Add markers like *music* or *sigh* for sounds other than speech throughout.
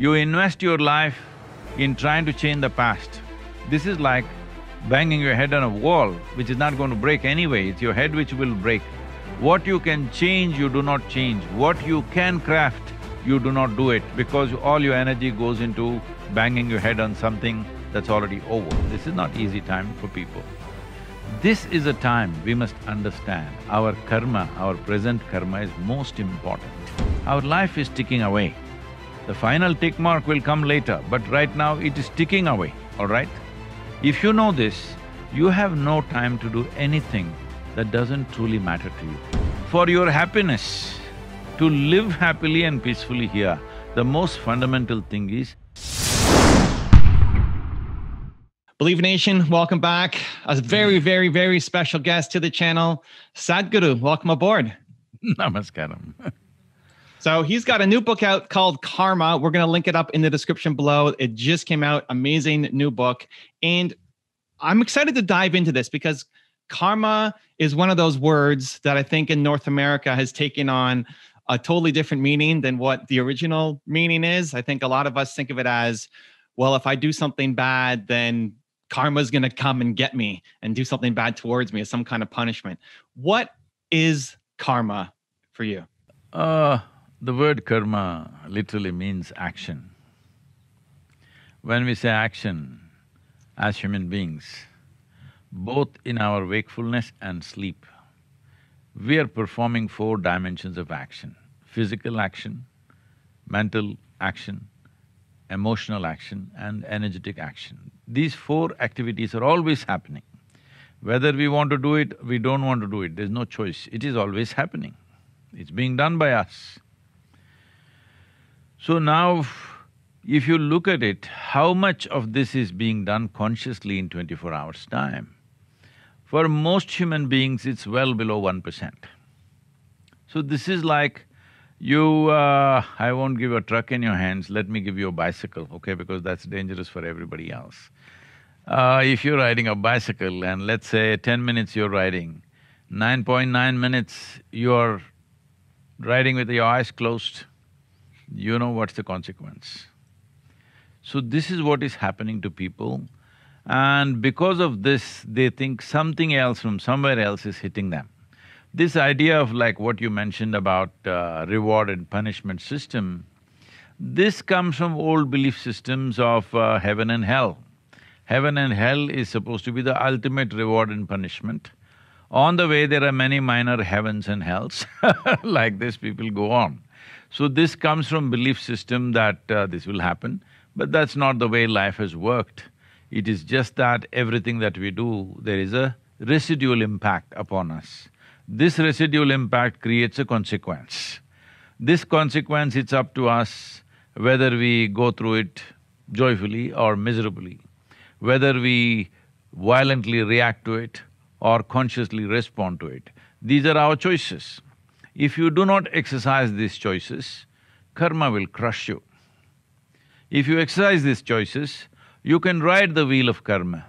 You invest your life in trying to change the past. This is like banging your head on a wall, which is not going to break anyway, it's your head which will break. What you can change, you do not change. What you can craft, you do not do it because all your energy goes into banging your head on something that's already over. This is not easy time for people. This is a time we must understand our karma, our present karma is most important. Our life is ticking away. The final tick mark will come later, but right now it is ticking away, all right? If you know this, you have no time to do anything that doesn't truly matter to you. For your happiness, to live happily and peacefully here, the most fundamental thing is Believe Nation, welcome back. a very, very, very special guest to the channel, Sadhguru, welcome aboard. *laughs* Namaskaram. So he's got a new book out called Karma. We're going to link it up in the description below. It just came out. Amazing new book. And I'm excited to dive into this because karma is one of those words that I think in North America has taken on a totally different meaning than what the original meaning is. I think a lot of us think of it as, well, if I do something bad, then karma's going to come and get me and do something bad towards me as some kind of punishment. What is karma for you? Uh the word karma literally means action. When we say action, as human beings, both in our wakefulness and sleep, we are performing four dimensions of action physical action, mental action, emotional action, and energetic action. These four activities are always happening. Whether we want to do it, we don't want to do it, there's no choice, it is always happening. It's being done by us. So now, if you look at it, how much of this is being done consciously in twenty-four hours' time? For most human beings, it's well below one percent. So this is like you… Uh, I won't give a truck in your hands, let me give you a bicycle, okay, because that's dangerous for everybody else. Uh, if you're riding a bicycle and let's say ten minutes you're riding, 9.9 minutes you're riding with your eyes closed, you know what's the consequence. So this is what is happening to people and because of this, they think something else from somewhere else is hitting them. This idea of like what you mentioned about uh, reward and punishment system, this comes from old belief systems of uh, heaven and hell. Heaven and hell is supposed to be the ultimate reward and punishment. On the way, there are many minor heavens and hells *laughs* like this people go on. So this comes from belief system that uh, this will happen, but that's not the way life has worked. It is just that everything that we do, there is a residual impact upon us. This residual impact creates a consequence. This consequence, it's up to us whether we go through it joyfully or miserably, whether we violently react to it or consciously respond to it. These are our choices. If you do not exercise these choices, karma will crush you. If you exercise these choices, you can ride the wheel of karma.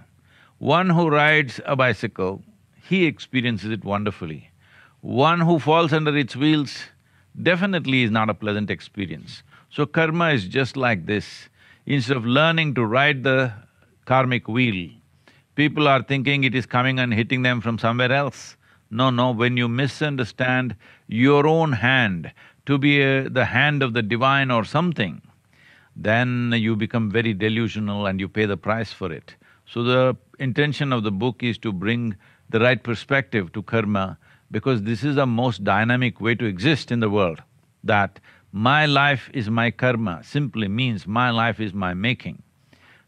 One who rides a bicycle, he experiences it wonderfully. One who falls under its wheels definitely is not a pleasant experience. So karma is just like this. Instead of learning to ride the karmic wheel, people are thinking it is coming and hitting them from somewhere else. No, no, when you misunderstand your own hand to be a, uh, the hand of the divine or something, then you become very delusional and you pay the price for it. So the intention of the book is to bring the right perspective to karma because this is the most dynamic way to exist in the world, that my life is my karma simply means my life is my making.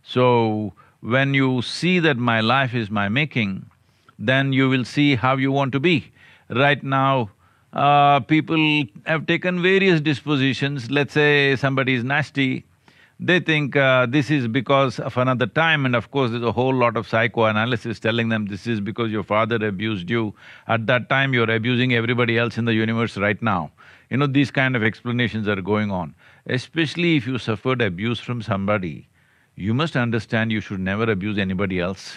So when you see that my life is my making, then you will see how you want to be. Right now, uh, people have taken various dispositions. Let's say somebody is nasty, they think uh, this is because of another time and of course there's a whole lot of psychoanalysis telling them this is because your father abused you. At that time you're abusing everybody else in the universe right now. You know, these kind of explanations are going on. Especially if you suffered abuse from somebody, you must understand you should never abuse anybody else.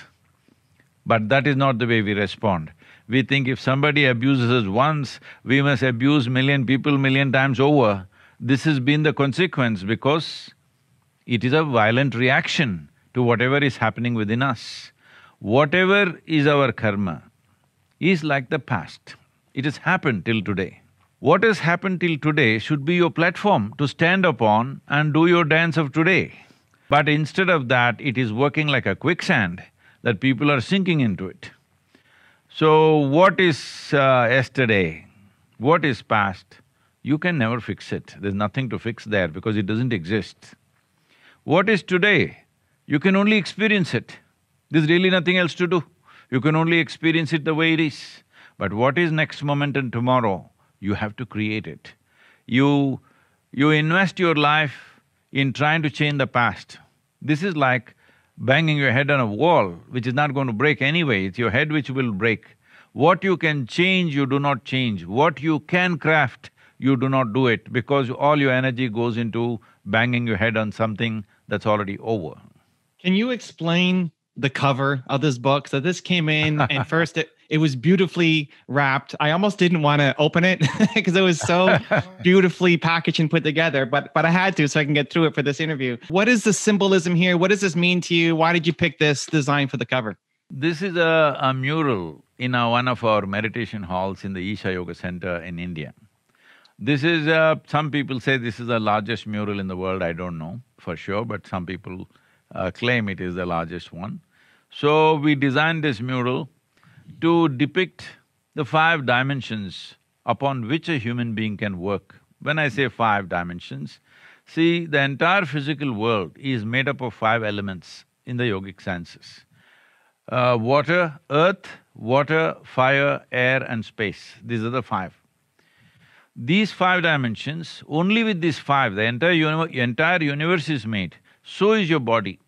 But that is not the way we respond. We think if somebody abuses us once, we must abuse million people million times over. This has been the consequence because it is a violent reaction to whatever is happening within us. Whatever is our karma is like the past. It has happened till today. What has happened till today should be your platform to stand upon and do your dance of today. But instead of that, it is working like a quicksand that people are sinking into it. So, what is uh, yesterday? What is past? You can never fix it. There's nothing to fix there because it doesn't exist. What is today? You can only experience it. There's really nothing else to do. You can only experience it the way it is. But what is next moment and tomorrow? You have to create it. You… you invest your life in trying to change the past. This is like banging your head on a wall, which is not going to break anyway, it's your head which will break. What you can change, you do not change. What you can craft, you do not do it because all your energy goes into banging your head on something that's already over. Can you explain the cover of this book? So this came in and *laughs* first it it was beautifully wrapped. I almost didn't want to open it because *laughs* it was so *laughs* beautifully packaged and put together, but but I had to so I can get through it for this interview. What is the symbolism here? What does this mean to you? Why did you pick this design for the cover? This is a, a mural in a, one of our meditation halls in the Isha Yoga Center in India. This is a, uh, some people say this is the largest mural in the world, I don't know for sure, but some people uh, claim it is the largest one. So we designed this mural to depict the five dimensions upon which a human being can work. When I say five dimensions, see, the entire physical world is made up of five elements in the yogic senses. Uh, water, earth, water, fire, air and space, these are the five. These five dimensions, only with these five, the entire, uni entire universe is made, so is your body.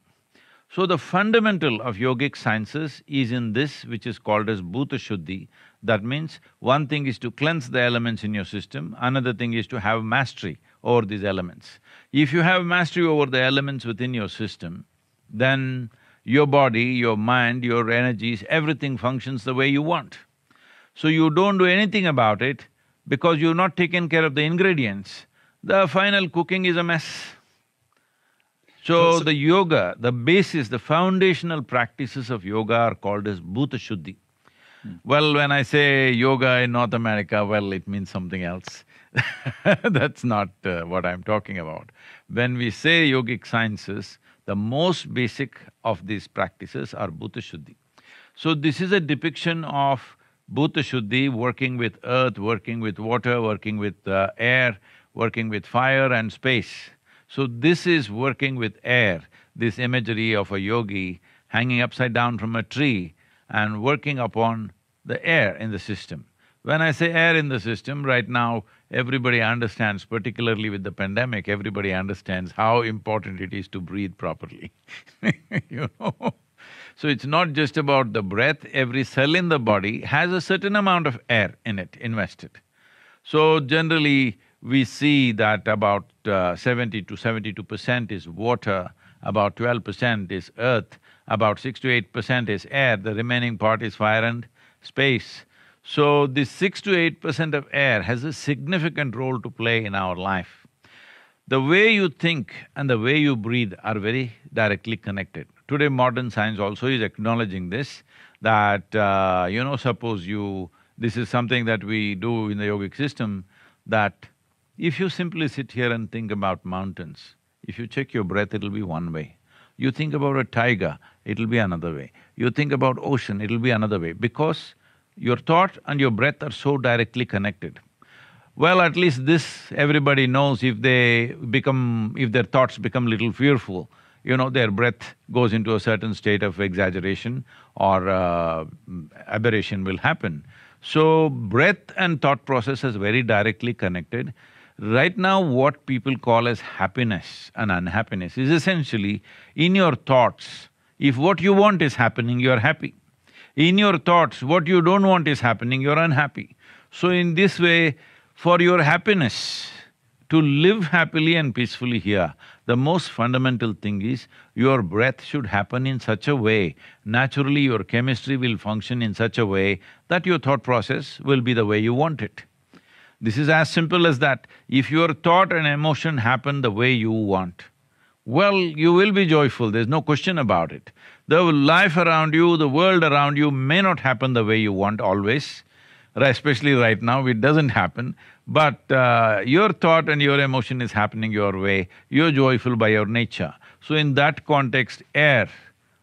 So the fundamental of yogic sciences is in this which is called as bhuta shuddhi. That means one thing is to cleanse the elements in your system, another thing is to have mastery over these elements. If you have mastery over the elements within your system, then your body, your mind, your energies, everything functions the way you want. So you don't do anything about it because you've not taken care of the ingredients. The final cooking is a mess. So, the yoga, the basis, the foundational practices of yoga are called as bhuta shuddhi. Hmm. Well, when I say yoga in North America, well, it means something else. *laughs* That's not uh, what I'm talking about. When we say yogic sciences, the most basic of these practices are bhuta shuddhi. So this is a depiction of bhuta shuddhi, working with earth, working with water, working with uh, air, working with fire and space. So this is working with air, this imagery of a yogi hanging upside down from a tree and working upon the air in the system. When I say air in the system, right now everybody understands, particularly with the pandemic, everybody understands how important it is to breathe properly, *laughs* you know. So it's not just about the breath, every cell in the body has a certain amount of air in it invested. So generally, we see that about uh, seventy to seventy-two percent is water, about twelve percent is earth, about six to eight percent is air, the remaining part is fire and space. So this six to eight percent of air has a significant role to play in our life. The way you think and the way you breathe are very directly connected. Today modern science also is acknowledging this, that uh, you know, suppose you… this is something that we do in the yogic system, that if you simply sit here and think about mountains, if you check your breath, it'll be one way. You think about a tiger, it'll be another way. You think about ocean, it'll be another way because your thought and your breath are so directly connected. Well, at least this everybody knows if they become… if their thoughts become little fearful, you know, their breath goes into a certain state of exaggeration or uh, aberration will happen. So, breath and thought process is very directly connected. Right now, what people call as happiness and unhappiness is essentially in your thoughts. If what you want is happening, you're happy. In your thoughts, what you don't want is happening, you're unhappy. So in this way, for your happiness, to live happily and peacefully here, the most fundamental thing is your breath should happen in such a way, naturally your chemistry will function in such a way that your thought process will be the way you want it. This is as simple as that. If your thought and emotion happen the way you want, well, you will be joyful, there's no question about it. The life around you, the world around you may not happen the way you want always, especially right now, it doesn't happen. But uh, your thought and your emotion is happening your way, you're joyful by your nature. So in that context, air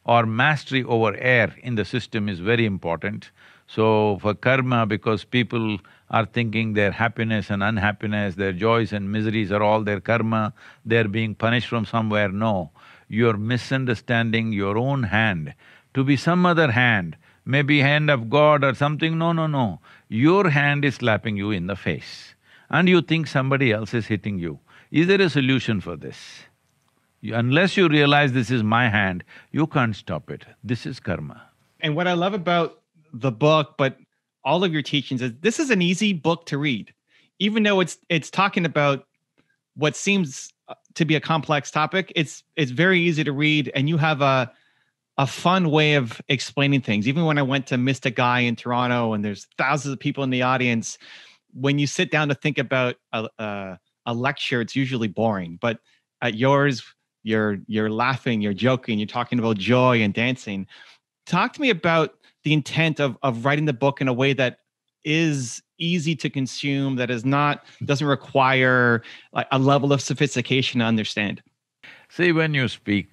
or mastery over air in the system is very important. So for karma, because people are thinking their happiness and unhappiness, their joys and miseries are all their karma, they're being punished from somewhere. No, you're misunderstanding your own hand to be some other hand, maybe hand of God or something. No, no, no. Your hand is slapping you in the face and you think somebody else is hitting you. Is there a solution for this? You, unless you realize this is my hand, you can't stop it. This is karma. And what I love about the book, but all of your teachings is this is an easy book to read, even though it's it's talking about what seems uh, to be a complex topic. It's it's very easy to read, and you have a a fun way of explaining things. Even when I went to Mystic Guy in Toronto, and there's thousands of people in the audience, when you sit down to think about a, a, a lecture, it's usually boring. But at yours, you're you're laughing, you're joking, you're talking about joy and dancing. Talk to me about the intent of of writing the book in a way that is easy to consume that is not doesn't require like a level of sophistication to understand see when you speak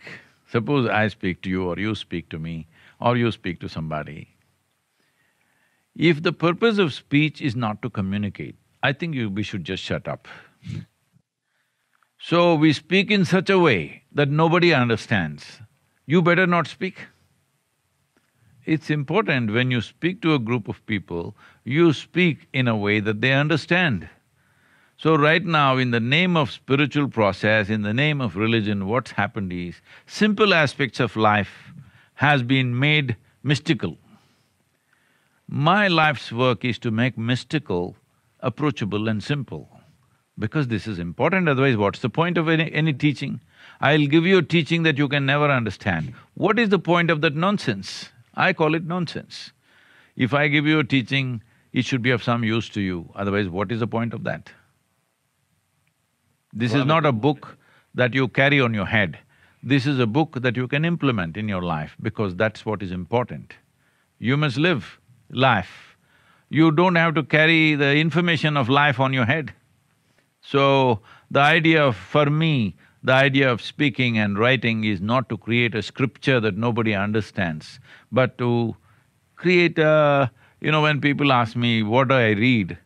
suppose i speak to you or you speak to me or you speak to somebody if the purpose of speech is not to communicate i think you, we should just shut up so we speak in such a way that nobody understands you better not speak it's important when you speak to a group of people, you speak in a way that they understand. So right now, in the name of spiritual process, in the name of religion, what's happened is, simple aspects of life has been made mystical. My life's work is to make mystical approachable and simple, because this is important, otherwise what's the point of any, any teaching? I'll give you a teaching that you can never understand. What is the point of that nonsense? I call it nonsense. If I give you a teaching, it should be of some use to you, otherwise what is the point of that? This is not a book that you carry on your head. This is a book that you can implement in your life because that's what is important. You must live life. You don't have to carry the information of life on your head. So, the idea of, for me, the idea of speaking and writing is not to create a scripture that nobody understands but to create a, you know, when people ask me, what do I read?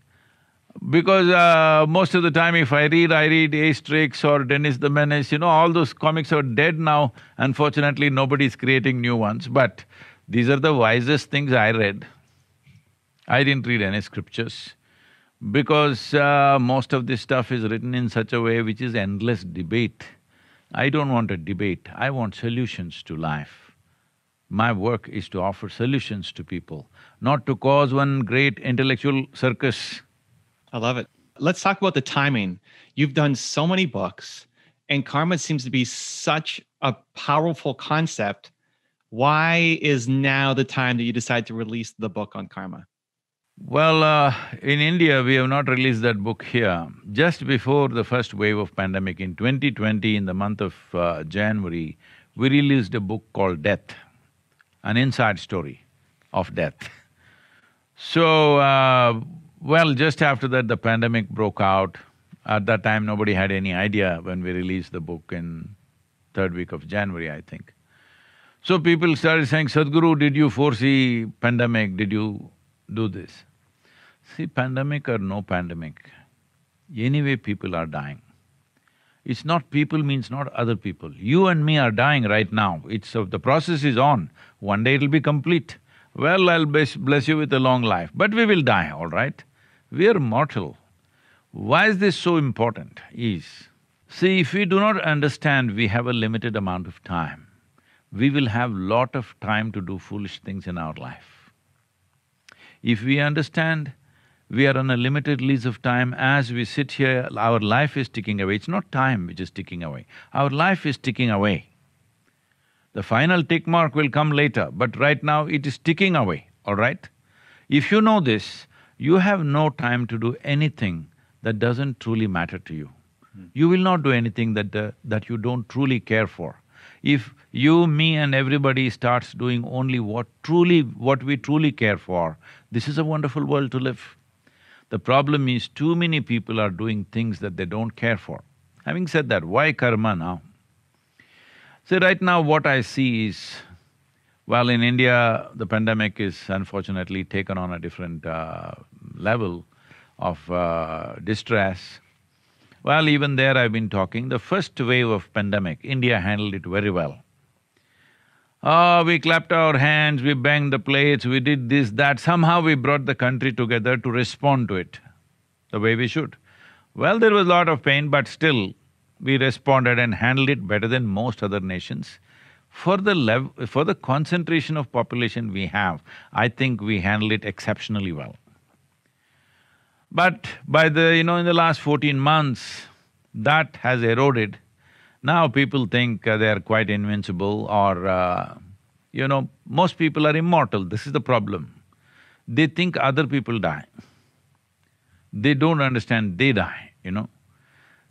Because uh, most of the time if I read, I read Asterix or Dennis the Menace, you know, all those comics are dead now. Unfortunately, nobody is creating new ones, but these are the wisest things I read. I didn't read any scriptures because uh, most of this stuff is written in such a way which is endless debate. I don't want a debate, I want solutions to life. My work is to offer solutions to people, not to cause one great intellectual circus. I love it. Let's talk about the timing. You've done so many books, and karma seems to be such a powerful concept. Why is now the time that you decide to release the book on karma? Well, uh, in India, we have not released that book here. Just before the first wave of pandemic in 2020, in the month of uh, January, we released a book called Death an inside story of death. so, uh, well, just after that, the pandemic broke out. At that time, nobody had any idea when we released the book in third week of January, I think. So people started saying, Sadhguru, did you foresee pandemic? Did you do this? See, pandemic or no pandemic, anyway people are dying. It's not people means not other people. You and me are dying right now. It's… Uh, the process is on. One day it'll be complete. Well, I'll bless you with a long life, but we will die, all right? We are mortal. Why is this so important is, see, if we do not understand we have a limited amount of time, we will have lot of time to do foolish things in our life. If we understand we are on a limited lease of time. As we sit here, our life is ticking away. It's not time which is ticking away, our life is ticking away. The final tick mark will come later, but right now it is ticking away, all right? If you know this, you have no time to do anything that doesn't truly matter to you. Hmm. You will not do anything that, uh, that you don't truly care for. If you, me and everybody starts doing only what truly… what we truly care for, this is a wonderful world to live. The problem is too many people are doing things that they don't care for. Having said that, why karma now? See, right now what I see is, well, in India, the pandemic is unfortunately taken on a different uh, level of uh, distress. Well, even there I've been talking, the first wave of pandemic, India handled it very well. Oh, we clapped our hands, we banged the plates, we did this, that, somehow we brought the country together to respond to it the way we should. Well, there was a lot of pain, but still, we responded and handled it better than most other nations. For the level… for the concentration of population we have, I think we handled it exceptionally well. But by the… you know, in the last fourteen months, that has eroded. Now people think uh, they are quite invincible or, uh, you know, most people are immortal, this is the problem. They think other people die. They don't understand they die, you know.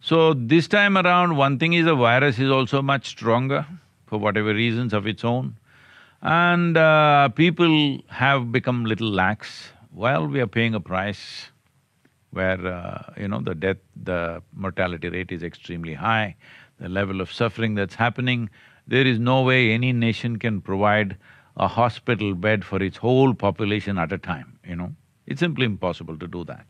So this time around, one thing is the virus is also much stronger for whatever reasons of its own. And uh, people have become little lax. Well, we are paying a price where, uh, you know, the death, the mortality rate is extremely high, the level of suffering that's happening. There is no way any nation can provide a hospital bed for its whole population at a time, you know. It's simply impossible to do that.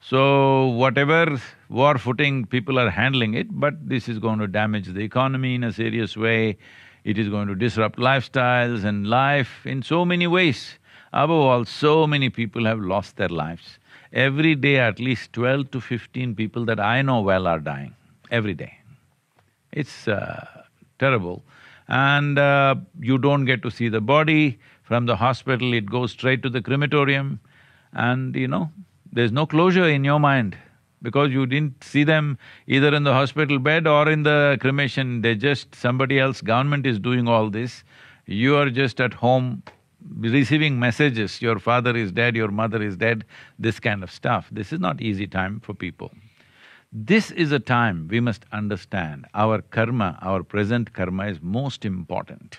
So whatever war footing people are handling it, but this is going to damage the economy in a serious way, it is going to disrupt lifestyles and life in so many ways. Above all, so many people have lost their lives. Every day at least twelve to fifteen people that I know well are dying, every day. It's uh, terrible. And uh, you don't get to see the body, from the hospital it goes straight to the crematorium and you know, there's no closure in your mind because you didn't see them either in the hospital bed or in the cremation. They're just somebody else, government is doing all this. You are just at home receiving messages, your father is dead, your mother is dead, this kind of stuff. This is not easy time for people. This is a time we must understand our karma, our present karma is most important.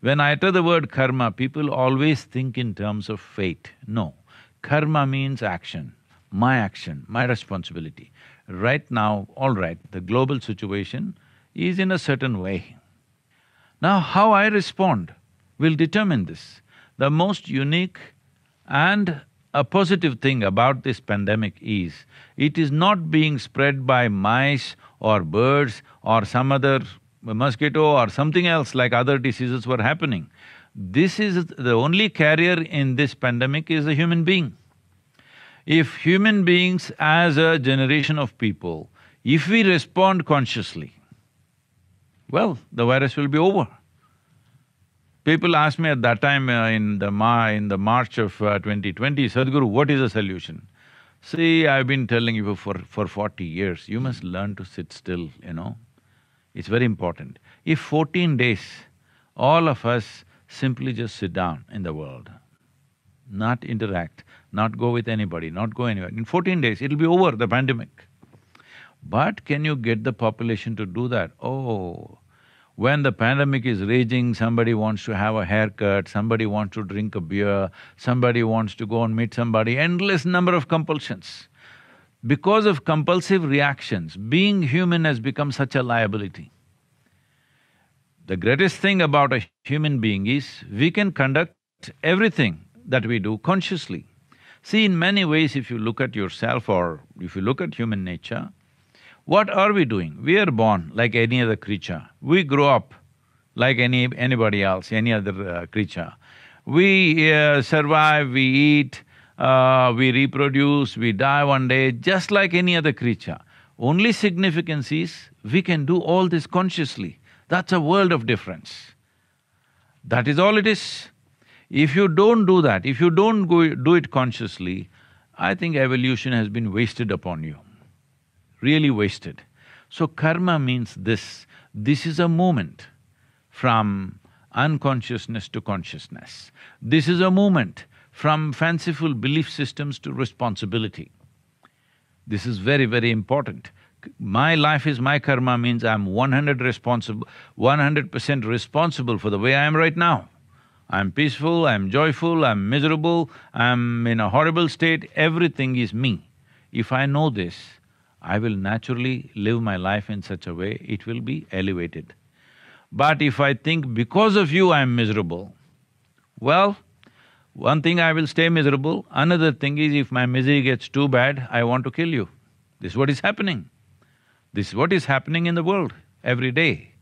When I utter the word karma, people always think in terms of fate. No, Karma means action, my action, my responsibility. Right now, all right, the global situation is in a certain way. Now, how I respond will determine this. The most unique and a positive thing about this pandemic is, it is not being spread by mice or birds or some other mosquito or something else like other diseases were happening. This is… the only carrier in this pandemic is a human being. If human beings as a generation of people, if we respond consciously, well, the virus will be over. People asked me at that time uh, in the Ma… in the March of uh, 2020, Sadhguru, what is the solution? See, I've been telling you for, for forty years, you must learn to sit still, you know. It's very important. If fourteen days, all of us simply just sit down in the world, not interact, not go with anybody, not go anywhere. In fourteen days, it'll be over, the pandemic. But can you get the population to do that? Oh, when the pandemic is raging, somebody wants to have a haircut, somebody wants to drink a beer, somebody wants to go and meet somebody, endless number of compulsions. Because of compulsive reactions, being human has become such a liability. The greatest thing about a human being is we can conduct everything that we do consciously. See, in many ways, if you look at yourself or if you look at human nature, what are we doing? We are born like any other creature. We grow up like any… anybody else, any other uh, creature. We uh, survive, we eat, uh, we reproduce, we die one day, just like any other creature. Only significance is we can do all this consciously. That's a world of difference. That is all it is. If you don't do that, if you don't go, do it consciously, I think evolution has been wasted upon you, really wasted. So karma means this, this is a movement from unconsciousness to consciousness. This is a movement from fanciful belief systems to responsibility. This is very, very important my life is my karma means I'm 100 responsible, 100% responsible for the way I am right now. I'm peaceful, I'm joyful, I'm miserable, I'm in a horrible state, everything is me. If I know this, I will naturally live my life in such a way it will be elevated. But if I think because of you I'm miserable, well, one thing I will stay miserable, another thing is if my misery gets too bad, I want to kill you. This is what is happening. This is what is happening in the world every day.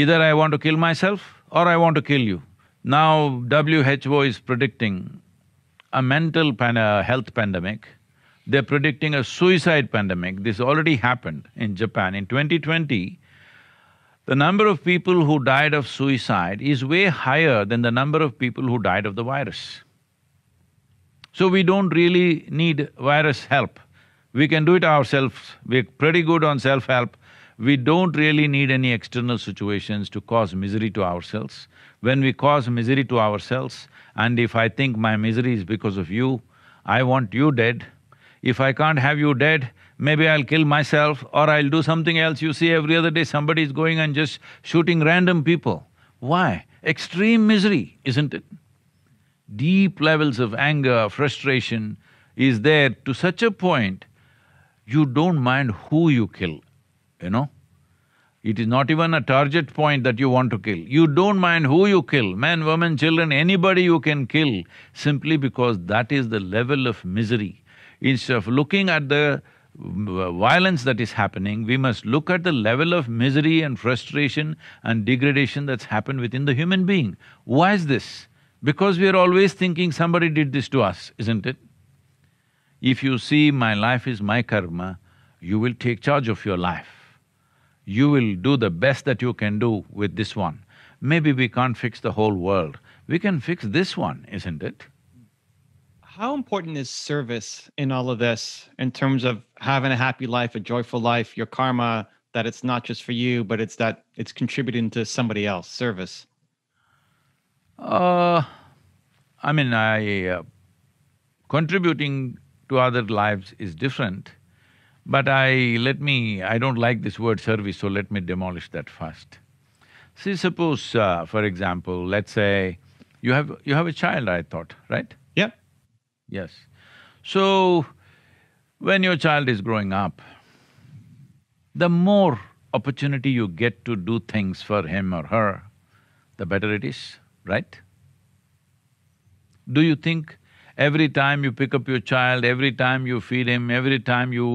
Either I want to kill myself or I want to kill you. Now WHO is predicting a mental pan uh, health pandemic. They're predicting a suicide pandemic. This already happened in Japan. In 2020, the number of people who died of suicide is way higher than the number of people who died of the virus. So we don't really need virus help. We can do it ourselves, we're pretty good on self-help. We don't really need any external situations to cause misery to ourselves. When we cause misery to ourselves, and if I think my misery is because of you, I want you dead. If I can't have you dead, maybe I'll kill myself or I'll do something else. You see, every other day somebody is going and just shooting random people. Why? Extreme misery, isn't it? Deep levels of anger, frustration is there to such a point you don't mind who you kill, you know. It is not even a target point that you want to kill. You don't mind who you kill, men, women, children, anybody you can kill, simply because that is the level of misery. Instead of looking at the uh, violence that is happening, we must look at the level of misery and frustration and degradation that's happened within the human being. Why is this? Because we are always thinking somebody did this to us, isn't it? If you see my life is my karma, you will take charge of your life. You will do the best that you can do with this one. Maybe we can't fix the whole world, we can fix this one, isn't it? How important is service in all of this in terms of having a happy life, a joyful life, your karma, that it's not just for you, but it's that it's contributing to somebody else, service? Uh, I mean, I… Uh, contributing to other lives is different. But I… let me… I don't like this word service, so let me demolish that first. See, suppose, uh, for example, let's say you have… you have a child, I thought, right? Yeah. Yes. So, when your child is growing up, the more opportunity you get to do things for him or her, the better it is, right? Do you think Every time you pick up your child, every time you feed him, every time you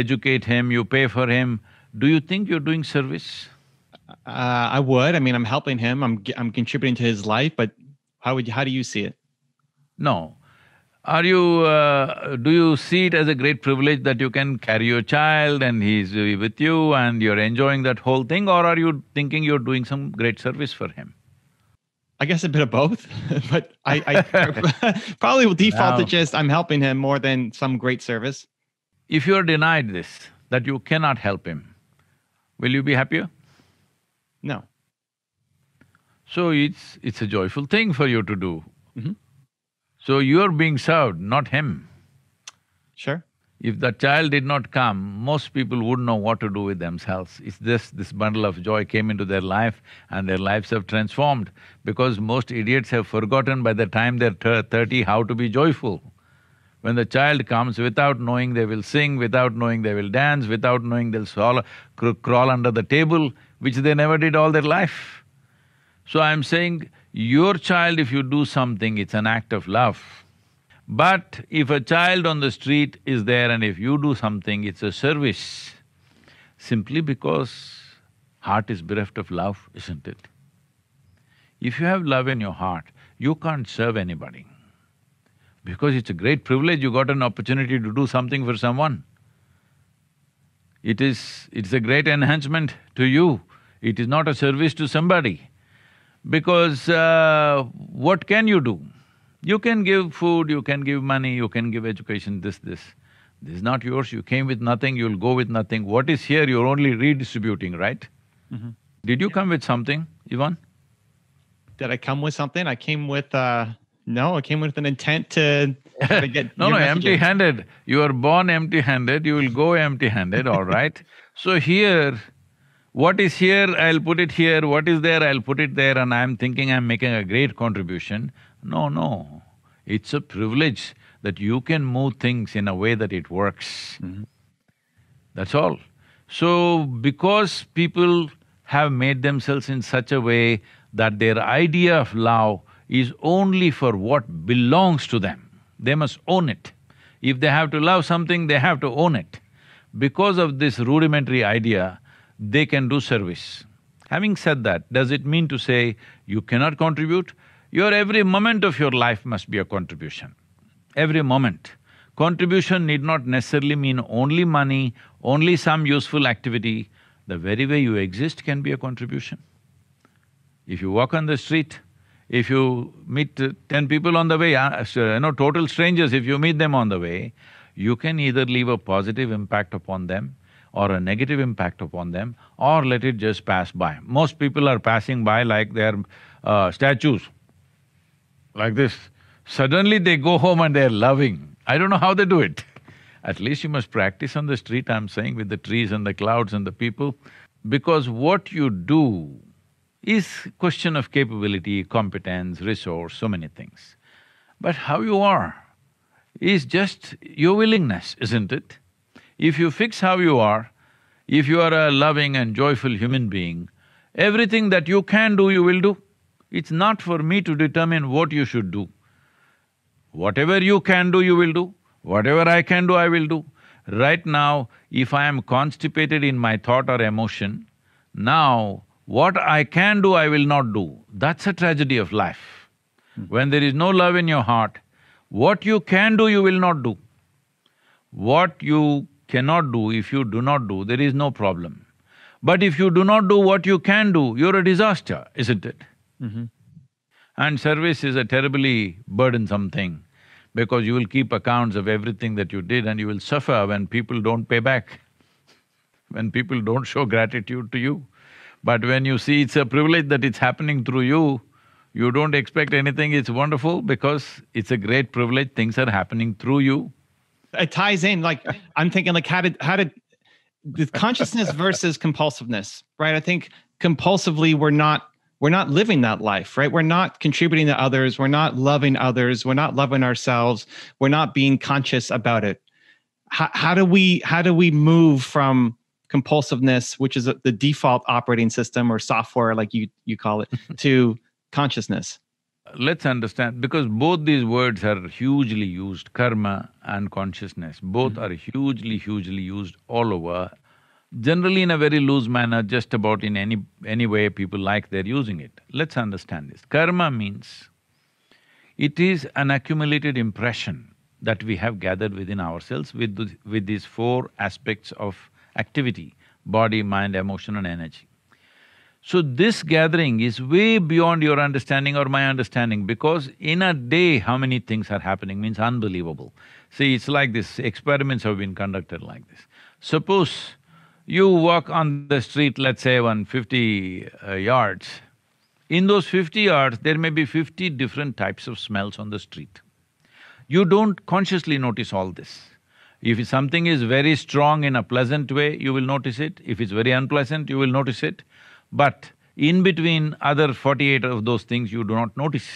educate him, you pay for him, do you think you're doing service? Uh, I would. I mean, I'm helping him. I'm I'm contributing to his life. But how would you, how do you see it? No, are you, uh, do you see it as a great privilege that you can carry your child and he's with you and you're enjoying that whole thing or are you thinking you're doing some great service for him? I guess a bit of both, *laughs* but I, I *laughs* probably will default to just I'm helping him more than some great service. If you're denied this, that you cannot help him, will you be happier? No. So it's it's a joyful thing for you to do. Mm-hmm. So you're being served, not him. Sure. If the child did not come, most people wouldn't know what to do with themselves. It's just this bundle of joy came into their life and their lives have transformed because most idiots have forgotten by the time they're thirty how to be joyful. When the child comes, without knowing they will sing, without knowing they will dance, without knowing they'll swallow, cr crawl under the table, which they never did all their life. So I'm saying, your child, if you do something, it's an act of love. But if a child on the street is there and if you do something, it's a service, simply because heart is bereft of love, isn't it? If you have love in your heart, you can't serve anybody. Because it's a great privilege, you got an opportunity to do something for someone. It is… it's a great enhancement to you, it is not a service to somebody. Because uh, what can you do? You can give food, you can give money, you can give education, this, this. This is not yours, you came with nothing, you'll go with nothing. What is here, you're only redistributing, right? Mm -hmm. Did you yeah. come with something, Ivan? Did I come with something? I came with, uh, no, I came with an intent to, to *laughs* get. no, no, empty handed. You are born empty handed, you will go empty handed, all right? *laughs* So here, what is here, I'll put it here, what is there, I'll put it there, and I'm thinking I'm making a great contribution. No, no. It's a privilege that you can move things in a way that it works. Mm -hmm. That's all. So, because people have made themselves in such a way that their idea of love is only for what belongs to them, they must own it. If they have to love something, they have to own it. Because of this rudimentary idea, they can do service. Having said that, does it mean to say you cannot contribute? Your every moment of your life must be a contribution, every moment. Contribution need not necessarily mean only money, only some useful activity. The very way you exist can be a contribution. If you walk on the street, if you meet uh, ten people on the way, uh, uh, you know, total strangers, if you meet them on the way, you can either leave a positive impact upon them or a negative impact upon them or let it just pass by. Most people are passing by like they're uh, statues like this. Suddenly they go home and they're loving. I don't know how they do it. At least you must practice on the street, I'm saying, with the trees and the clouds and the people, because what you do is question of capability, competence, resource, so many things. But how you are is just your willingness, isn't it? If you fix how you are, if you are a loving and joyful human being, everything that you can do, you will do. It's not for me to determine what you should do. Whatever you can do, you will do. Whatever I can do, I will do. Right now, if I am constipated in my thought or emotion, now what I can do, I will not do. That's a tragedy of life. When there is no love in your heart, what you can do, you will not do. What you cannot do, if you do not do, there is no problem. But if you do not do what you can do, you're a disaster, isn't it? Mm -hmm. And service is a terribly burdensome thing because you will keep accounts of everything that you did and you will suffer when people don't pay back, *laughs* when people don't show gratitude to you. But when you see it's a privilege that it's happening through you, you don't expect anything, it's wonderful because it's a great privilege, things are happening through you. It ties in, like, I'm thinking like how did, how did, the consciousness *laughs* versus compulsiveness, right? I think compulsively we're not we're not living that life, right? We're not contributing to others. We're not loving others. We're not loving ourselves. We're not being conscious about it. How, how do we how do we move from compulsiveness, which is the default operating system or software, like you you call it, *laughs* to consciousness? Let's understand because both these words are hugely used, karma and consciousness. Both mm-hmm. are hugely, hugely used all over generally in a very loose manner, just about in any… any way people like, they're using it. Let's understand this. Karma means it is an accumulated impression that we have gathered within ourselves with, with these four aspects of activity, body, mind, emotion and energy. So this gathering is way beyond your understanding or my understanding because in a day how many things are happening means unbelievable. See, it's like this, experiments have been conducted like this. Suppose you walk on the street, let's say 150 uh, yards, in those fifty yards, there may be fifty different types of smells on the street. You don't consciously notice all this. If something is very strong in a pleasant way, you will notice it. If it's very unpleasant, you will notice it. But in between other forty-eight of those things, you do not notice.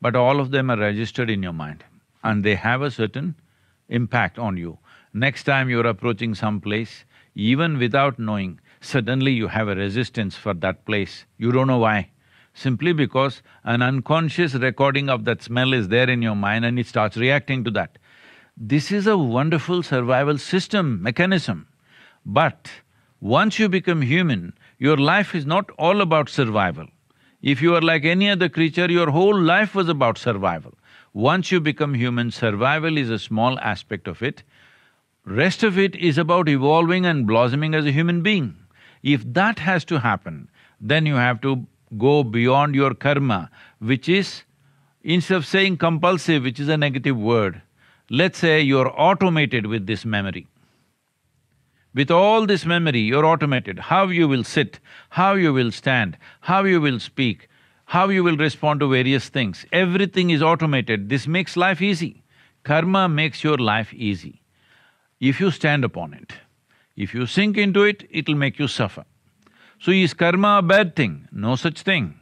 But all of them are registered in your mind and they have a certain impact on you. Next time you're approaching some place, even without knowing, suddenly you have a resistance for that place, you don't know why. Simply because an unconscious recording of that smell is there in your mind and it starts reacting to that. This is a wonderful survival system, mechanism. But once you become human, your life is not all about survival. If you are like any other creature, your whole life was about survival. Once you become human, survival is a small aspect of it. Rest of it is about evolving and blossoming as a human being. If that has to happen, then you have to go beyond your karma, which is, instead of saying compulsive, which is a negative word, let's say you're automated with this memory. With all this memory, you're automated. How you will sit, how you will stand, how you will speak, how you will respond to various things. Everything is automated. This makes life easy. Karma makes your life easy if you stand upon it. If you sink into it, it'll make you suffer. So is karma a bad thing? No such thing.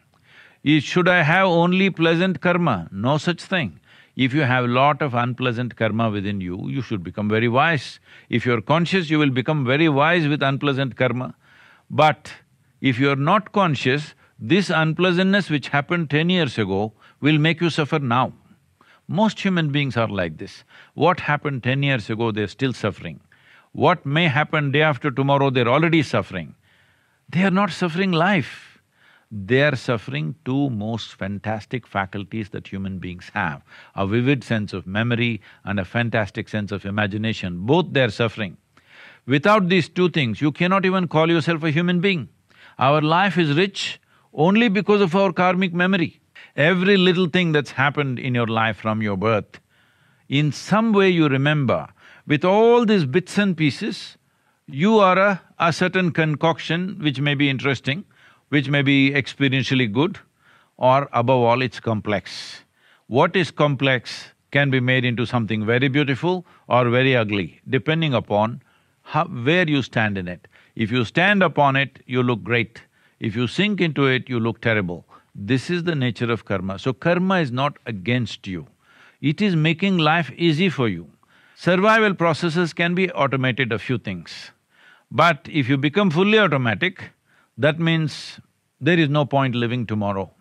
Is should I have only pleasant karma? No such thing. If you have lot of unpleasant karma within you, you should become very wise. If you're conscious, you will become very wise with unpleasant karma. But if you're not conscious, this unpleasantness which happened ten years ago will make you suffer now. Most human beings are like this. What happened ten years ago, they're still suffering. What may happen day after tomorrow, they're already suffering. They are not suffering life. They are suffering two most fantastic faculties that human beings have, a vivid sense of memory and a fantastic sense of imagination. Both they are suffering. Without these two things, you cannot even call yourself a human being. Our life is rich only because of our karmic memory. Every little thing that's happened in your life from your birth, in some way you remember. With all these bits and pieces, you are a, a certain concoction which may be interesting, which may be experientially good, or above all, it's complex. What is complex can be made into something very beautiful or very ugly, depending upon how, where you stand in it. If you stand upon it, you look great. If you sink into it, you look terrible. This is the nature of karma. So karma is not against you, it is making life easy for you. Survival processes can be automated a few things. But if you become fully automatic, that means there is no point living tomorrow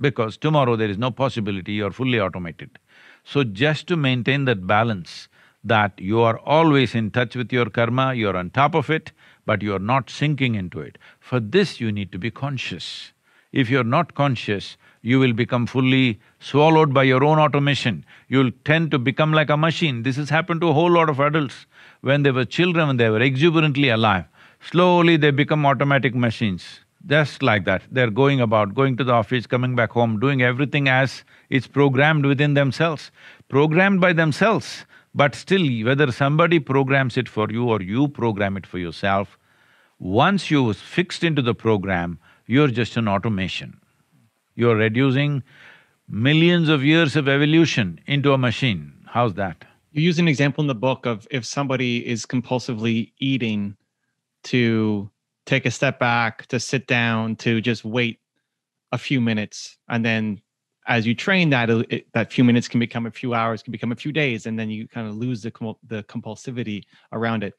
because tomorrow there is no possibility you are fully automated. So just to maintain that balance, that you are always in touch with your karma, you're on top of it, but you're not sinking into it. For this, you need to be conscious. If you're not conscious, you will become fully swallowed by your own automation. You'll tend to become like a machine. This has happened to a whole lot of adults. When they were children, when they were exuberantly alive, slowly they become automatic machines. Just like that, they're going about, going to the office, coming back home, doing everything as it's programmed within themselves, programmed by themselves. But still, whether somebody programs it for you or you program it for yourself, once you are fixed into the program, you're just an automation. You're reducing millions of years of evolution into a machine. How's that? You use an example in the book of if somebody is compulsively eating to take a step back, to sit down, to just wait a few minutes. And then as you train that, it, that few minutes can become a few hours, can become a few days, and then you kind of lose the, the compulsivity around it.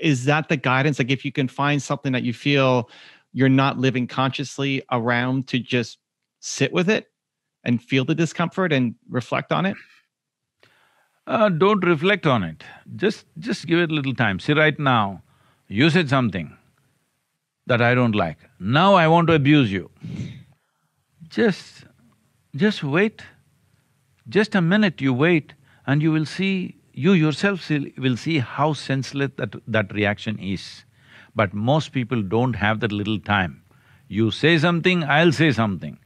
Is that the guidance? Like if you can find something that you feel you're not living consciously around to just sit with it and feel the discomfort and reflect on it? Uh, don't reflect on it. Just just give it a little time. See, right now, you said something that I don't like. Now I want to abuse you. Just just wait. Just a minute you wait and you will see you yourself will see how senseless that that reaction is. But most people don't have that little time. You say something, I'll say something,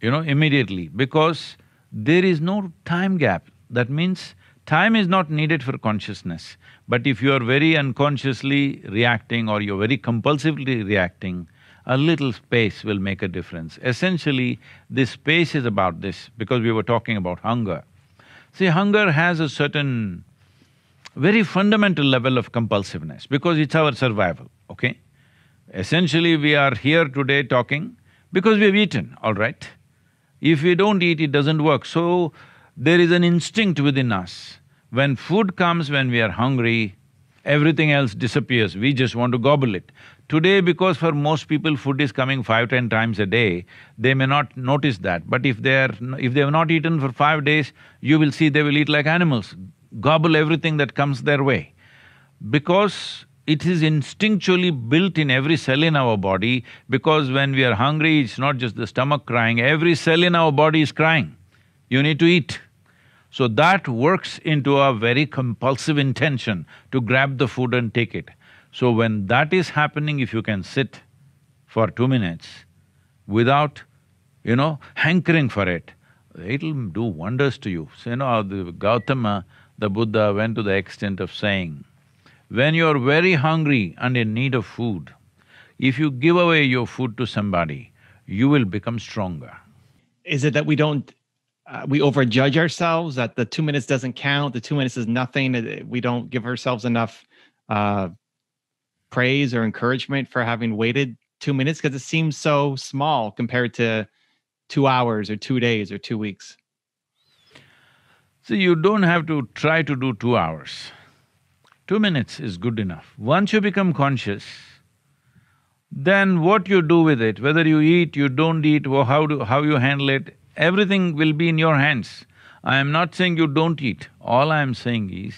you know, immediately because there is no time gap. That means time is not needed for consciousness. But if you are very unconsciously reacting or you're very compulsively reacting, a little space will make a difference. Essentially, this space is about this because we were talking about hunger. See, hunger has a certain very fundamental level of compulsiveness because it's our survival, okay? Essentially, we are here today talking because we've eaten, all right? If we don't eat, it doesn't work. So, there is an instinct within us. When food comes, when we are hungry, everything else disappears, we just want to gobble it. Today, because for most people food is coming five, ten times a day, they may not notice that. But if they're… if they have not eaten for five days, you will see they will eat like animals gobble everything that comes their way. Because it is instinctually built in every cell in our body, because when we are hungry, it's not just the stomach crying, every cell in our body is crying, you need to eat. So that works into a very compulsive intention to grab the food and take it. So when that is happening, if you can sit for two minutes without, you know, hankering for it, it'll do wonders to you. So, you know, the Gautama, the Buddha went to the extent of saying, when you're very hungry and in need of food, if you give away your food to somebody, you will become stronger. Is it that we don't, uh, we overjudge ourselves, that the two minutes doesn't count, the two minutes is nothing, we don't give ourselves enough uh, praise or encouragement for having waited two minutes? Because it seems so small compared to two hours or two days or two weeks. So you don't have to try to do two hours. Two minutes is good enough. Once you become conscious, then what you do with it, whether you eat, you don't eat, or how do… how you handle it, everything will be in your hands. I am not saying you don't eat. All I am saying is,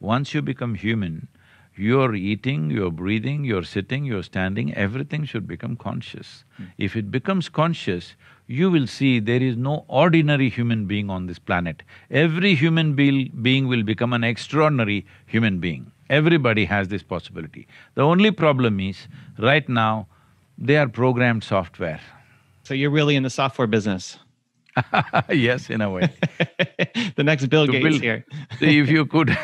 once you become human, you're eating, you're breathing, you're sitting, you're standing, everything should become conscious. Mm. If it becomes conscious, you will see there is no ordinary human being on this planet. Every human be being will become an extraordinary human being. Everybody has this possibility. The only problem is, right now, they are programmed software. So you're really in the software business? *laughs* yes, in a way. *laughs* the next Bill to Gates build, here. *laughs* see, if you could,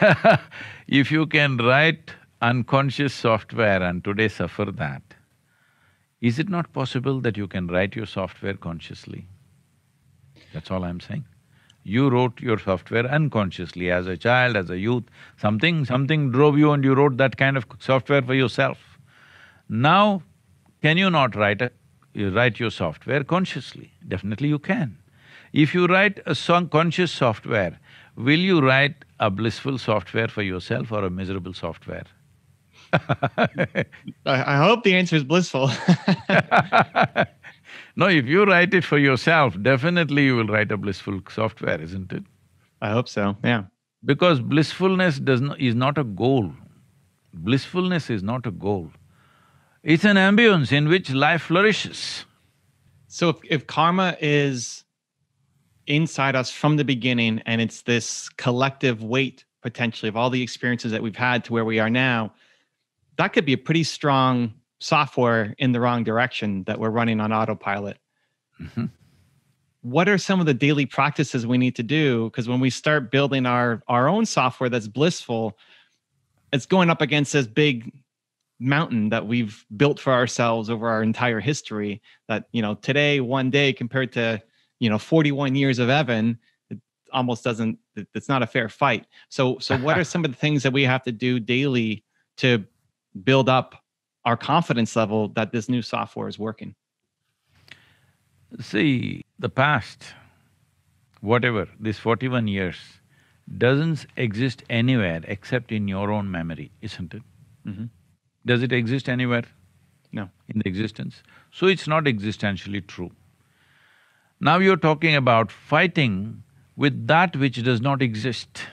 if you can write unconscious software and today suffer that, is it not possible that you can write your software consciously? That's all I'm saying. You wrote your software unconsciously as a child, as a youth, something… something drove you and you wrote that kind of software for yourself. Now, can you not write a… You write your software consciously? Definitely you can. If you write a song conscious software, will you write a blissful software for yourself or a miserable software? *laughs* I, I hope the answer is blissful. *laughs* no, if you write it for yourself, definitely you will write a blissful software, isn't it? I hope so, yeah. Because blissfulness does is not a goal. Blissfulness is not a goal. It's an ambience in which life flourishes. So if, if karma is inside us from the beginning and it's this collective weight potentially of all the experiences that we've had to where we are now, that could be a pretty strong software in the wrong direction that we're running on autopilot. Mm-hmm. What are some of the daily practices we need to do? Because when we start building our our own software that's blissful, it's going up against this big mountain that we've built for ourselves over our entire history. That you know today, one day compared to you know 41 years of Evan, it almost doesn't. It's not a fair fight. So so what are *laughs* some of the things that we have to do daily to build up our confidence level that this new software is working? See, the past, whatever, this 41 years, doesn't exist anywhere except in your own memory, isn't it? Mm-hmm. Does it exist anywhere? No. In the existence? So it's not existentially true. Now you're talking about fighting with that which does not exist.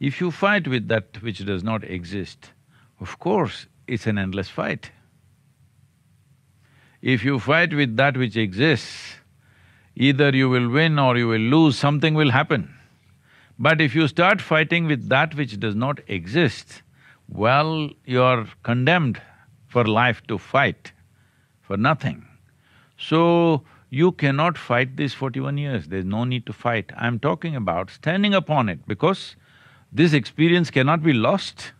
If you fight with that which does not exist, of course, it's an endless fight. If you fight with that which exists, either you will win or you will lose, something will happen. But if you start fighting with that which does not exist, well, you're condemned for life to fight for nothing. So, you cannot fight this forty-one years, there's no need to fight. I'm talking about standing upon it because this experience cannot be lost.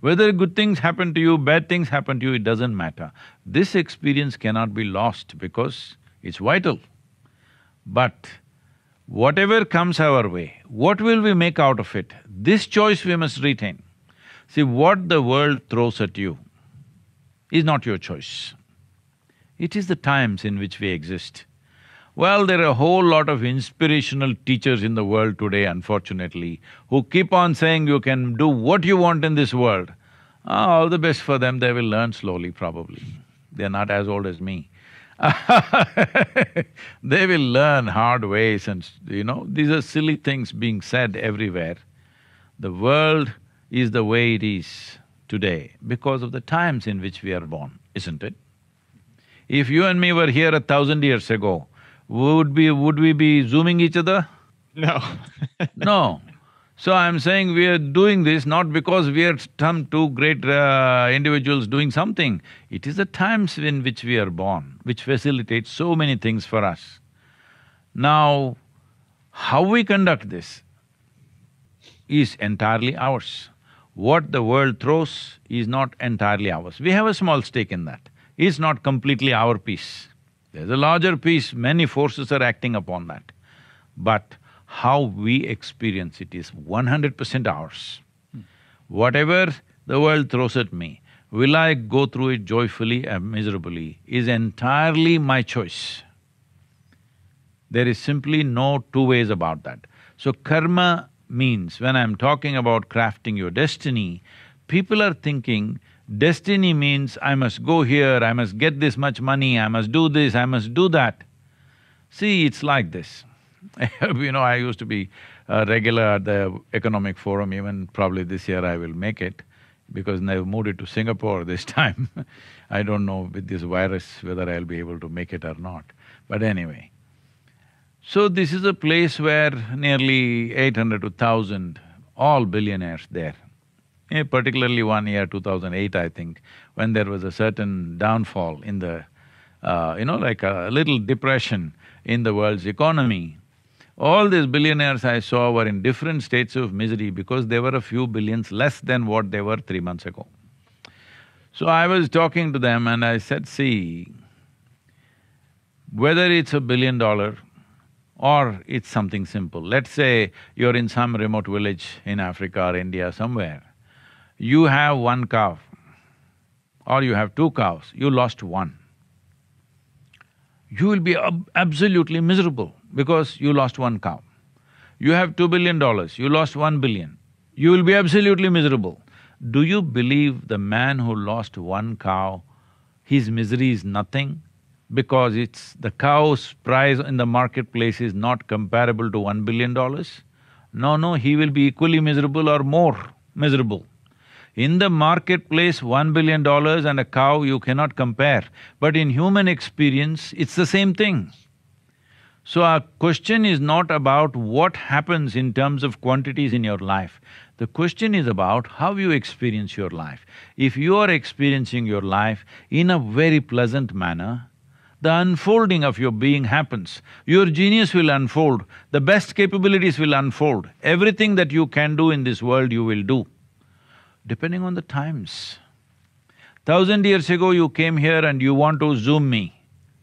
Whether good things happen to you, bad things happen to you, it doesn't matter. This experience cannot be lost because it's vital. But whatever comes our way, what will we make out of it? This choice we must retain. See, what the world throws at you is not your choice. It is the times in which we exist. Well, there are a whole lot of inspirational teachers in the world today, unfortunately, who keep on saying you can do what you want in this world. Ah, all the best for them, they will learn slowly probably. They're not as old as me. *laughs* they will learn hard ways and you know, these are silly things being said everywhere. The world is the way it is today because of the times in which we are born, isn't it? If you and me were here a thousand years ago, would be would we be zooming each other? No. *laughs* no. So I'm saying we are doing this not because we are some two great uh, individuals doing something. It is the times in which we are born, which facilitates so many things for us. Now, how we conduct this is entirely ours. What the world throws is not entirely ours. We have a small stake in that. It's not completely our piece. There's a larger piece, many forces are acting upon that. But how we experience it is one hundred percent ours. Hmm. Whatever the world throws at me, will I go through it joyfully or miserably is entirely my choice. There is simply no two ways about that. So karma means, when I'm talking about crafting your destiny, people are thinking Destiny means I must go here, I must get this much money, I must do this, I must do that. See, it's like this. *laughs* you know, I used to be a uh, regular at the Economic Forum, even probably this year I will make it because they've moved it to Singapore this *laughs* time. I don't know with this virus whether I'll be able to make it or not, but anyway. So this is a place where nearly 800 to 1000, all billionaires there. Yeah, particularly one year, 2008, I think, when there was a certain downfall in the, uh, you know, like a little depression in the world's economy. All these billionaires I saw were in different states of misery because they were a few billions less than what they were three months ago. So I was talking to them and I said, see, whether it's a billion dollar or it's something simple, let's say you're in some remote village in Africa or India somewhere, you have one cow, or you have two cows, you lost one. You will be ab absolutely miserable because you lost one cow. You have two billion dollars, you lost one billion. You will be absolutely miserable. Do you believe the man who lost one cow, his misery is nothing? Because it's… the cow's price in the marketplace is not comparable to one billion dollars? No, no, he will be equally miserable or more miserable. In the marketplace, one billion dollars and a cow you cannot compare, but in human experience, it's the same thing. So our question is not about what happens in terms of quantities in your life. The question is about how you experience your life. If you are experiencing your life in a very pleasant manner, the unfolding of your being happens. Your genius will unfold, the best capabilities will unfold, everything that you can do in this world you will do depending on the times. Thousand years ago you came here and you want to zoom me.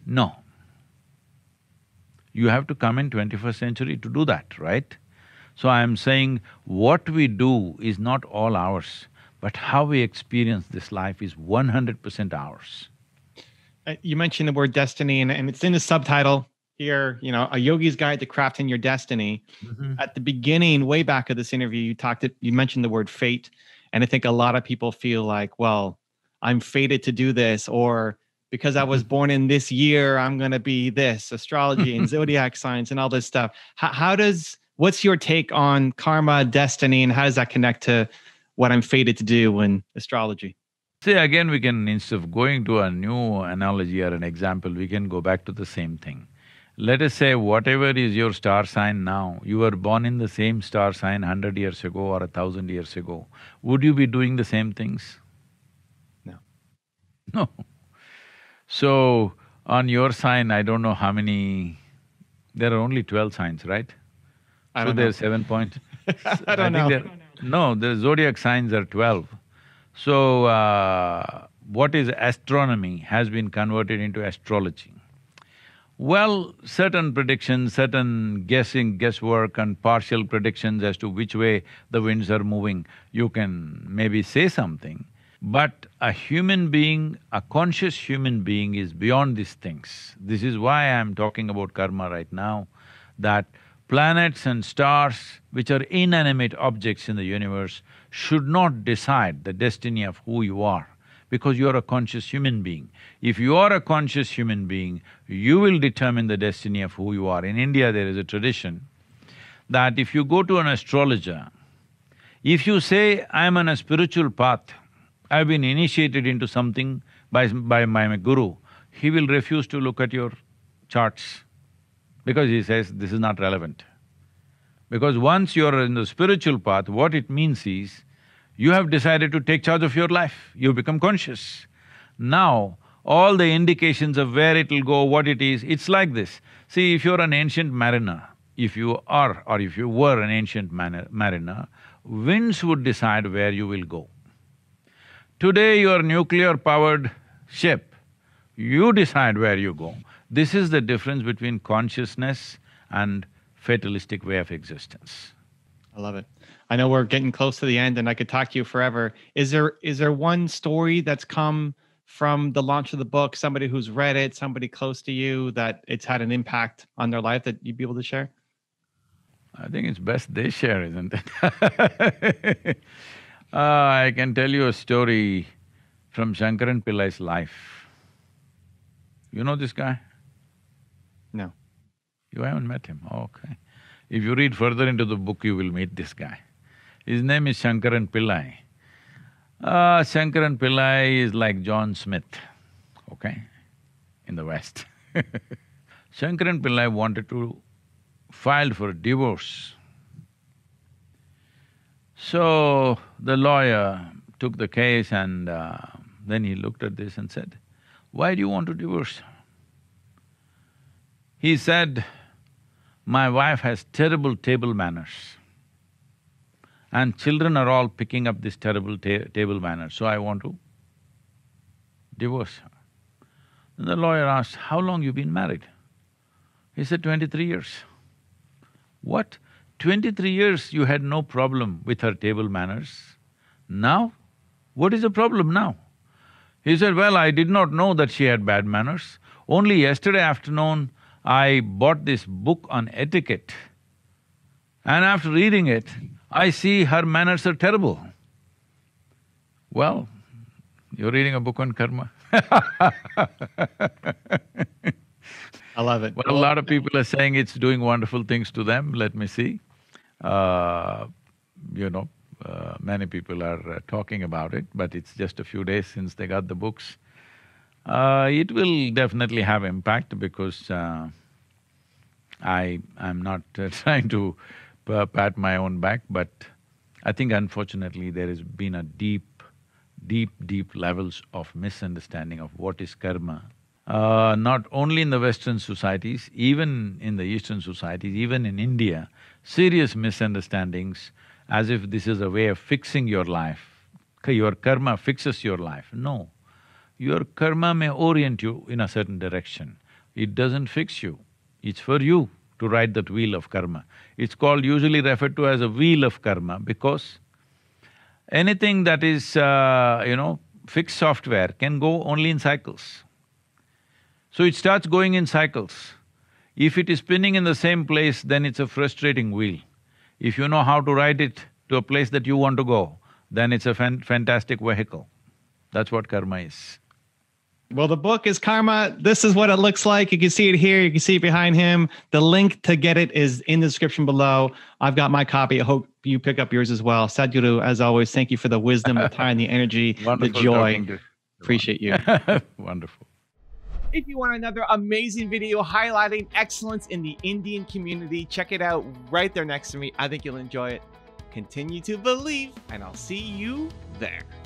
No. You have to come in twenty-first century to do that, right? So I am saying what we do is not all ours, but how we experience this life is one hundred percent ours. Uh, you mentioned the word destiny, and, and it's in the subtitle here, you know, a yogi's guide to crafting your destiny. Mm-hmm. At the beginning, way back of this interview, you talked, you mentioned the word fate. And I think a lot of people feel like, well, I'm fated to do this, or because I was mm-hmm. born in this year, I'm going to be this astrology and *laughs* zodiac signs and all this stuff. How, how does, what's your take on karma, destiny, and how does that connect to what I'm fated to do in astrology? See, again, we can, instead of going to a new analogy or an example, we can go back to the same thing. Let us say whatever is your star sign now, you were born in the same star sign hundred years ago or a thousand years ago, would you be doing the same things? No. *laughs* No. So, on your sign, I don't know how many… there are only twelve signs, right? I so don't there's seven point… *laughs* I don't I know. There, no, the zodiac signs are twelve. So, uh, what is astronomy has been converted into astrology. Well, certain predictions, certain guessing, guesswork and partial predictions as to which way the winds are moving, you can maybe say something. But a human being, a conscious human being is beyond these things. This is why I'm talking about karma right now, that planets and stars, which are inanimate objects in the universe, should not decide the destiny of who you are because you are a conscious human being. If you are a conscious human being, you will determine the destiny of who you are. In India, there is a tradition that if you go to an astrologer, if you say, I'm on a spiritual path, I've been initiated into something by, by my guru, he will refuse to look at your charts because he says, this is not relevant. Because once you're in the spiritual path, what it means is, you have decided to take charge of your life, you become conscious. Now, all the indications of where it'll go, what it is, it's like this. See, if you're an ancient mariner, if you are or if you were an ancient mariner, winds would decide where you will go. Today, your nuclear-powered ship, you decide where you go. This is the difference between consciousness and fatalistic way of existence. I love it. I know we're getting close to the end, and I could talk to you forever. Is there is there one story that's come from the launch of the book? Somebody who's read it, somebody close to you that it's had an impact on their life that you'd be able to share. I think it's best they share, isn't it? *laughs* uh, I can tell you a story from Shankaran Pillai's life. You know this guy? No. You haven't met him? okay. If you read further into the book, you will meet this guy. His name is Shankaran Pillai. Uh, Shankaran Pillai is like John Smith, okay, in the West. *laughs* Shankaran Pillai wanted to file for divorce. So, the lawyer took the case and uh, then he looked at this and said, why do you want to divorce? He said, my wife has terrible table manners and children are all picking up this terrible ta table manner, so I want to divorce her. the lawyer asked, how long you been married? He said, twenty-three years. What? Twenty-three years you had no problem with her table manners. Now? What is the problem now? He said, well, I did not know that she had bad manners. Only yesterday afternoon, I bought this book on etiquette. And after reading it, I see her manners are terrible. Well, you're reading a book on karma. *laughs* I love it. Well, a lot of people are saying it's doing wonderful things to them, let me see. Uh, you know, uh, many people are uh, talking about it, but it's just a few days since they got the books. Uh, it will definitely have impact because uh, I… I'm not uh, *laughs* trying to pat my own back, but I think unfortunately there has been a deep, deep, deep levels of misunderstanding of what is karma. Uh, not only in the Western societies, even in the Eastern societies, even in India, serious misunderstandings as if this is a way of fixing your life. Your karma fixes your life. No. Your karma may orient you in a certain direction. It doesn't fix you, it's for you to ride that wheel of karma. It's called usually referred to as a wheel of karma because anything that is, uh, you know, fixed software can go only in cycles. So it starts going in cycles. If it is spinning in the same place, then it's a frustrating wheel. If you know how to ride it to a place that you want to go, then it's a fan fantastic vehicle. That's what karma is. Well, the book is Karma. This is what it looks like. You can see it here. You can see it behind him. The link to get it is in the description below. I've got my copy. I hope you pick up yours as well. Sadhguru, as always, thank you for the wisdom, the time, the energy, the *laughs* joy. Appreciate you. *laughs* Wonderful. If you want another amazing video highlighting excellence in the Indian community, check it out right there next to me. I think you'll enjoy it. Continue to believe, and I'll see you there.